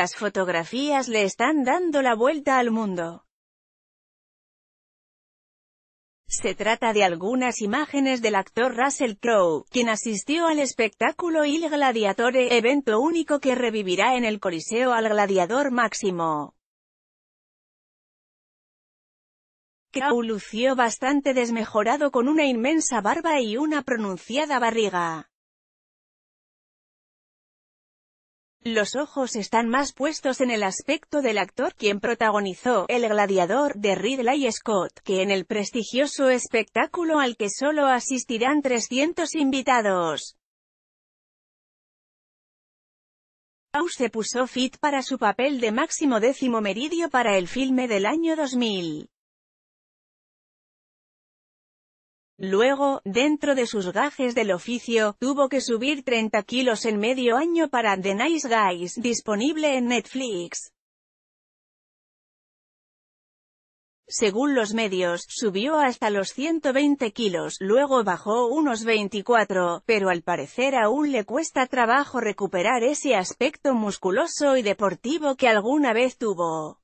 las fotografías le están dando la vuelta al mundo. Se trata de algunas imágenes del actor Russell Crowe, quien asistió al espectáculo Il Gladiatore, evento único que revivirá en el Coliseo al gladiador máximo. Crowe lució bastante desmejorado con una inmensa barba y una pronunciada barriga. Los ojos están más puestos en el aspecto del actor quien protagonizó El gladiador de Ridley Scott, que en el prestigioso espectáculo al que solo asistirán 300 invitados. House se puso fit para su papel de máximo décimo meridio para el filme del año 2000. Luego, dentro de sus gajes del oficio, tuvo que subir 30 kilos en medio año para The Nice Guys, disponible en Netflix. Según los medios, subió hasta los 120 kilos, luego bajó unos 24, pero al parecer aún le cuesta trabajo recuperar ese aspecto musculoso y deportivo que alguna vez tuvo.